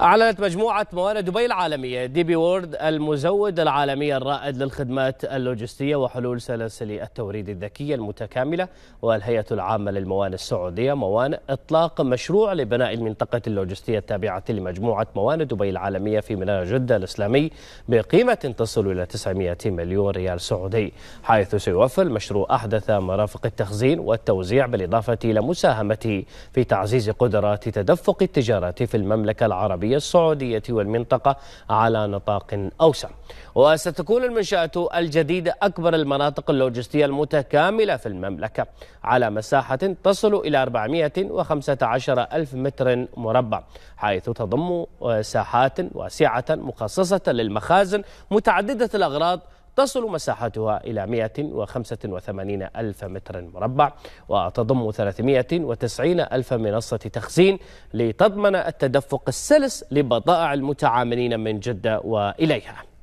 أعلنت مجموعة موانئ دبي العالمية دي بي وورد المزود العالمي الرائد للخدمات اللوجستية وحلول سلاسل التوريد الذكية المتكاملة والهيئة العامة للموانئ السعودية موانئ إطلاق مشروع لبناء المنطقة اللوجستية التابعة لمجموعة موانئ دبي العالمية في ميناء جدة الإسلامي بقيمة تصل إلى 900 مليون ريال سعودي حيث سيوفر المشروع أحدث مرافق التخزين والتوزيع بالإضافة إلى مساهمته في تعزيز قدرات تدفق التجارة في المملكة العربية العربية السعودية والمنطقة على نطاق أوسع وستكون المنشأة الجديدة أكبر المناطق اللوجستية المتكاملة في المملكة على مساحة تصل إلى 415 ألف متر مربع حيث تضم ساحات واسعة مخصصة للمخازن متعددة الأغراض تصل مساحتها إلى 185 ألف متر مربع وتضم 390 ألف منصة تخزين لتضمن التدفق السلس لبضائع المتعاملين من جدة وإليها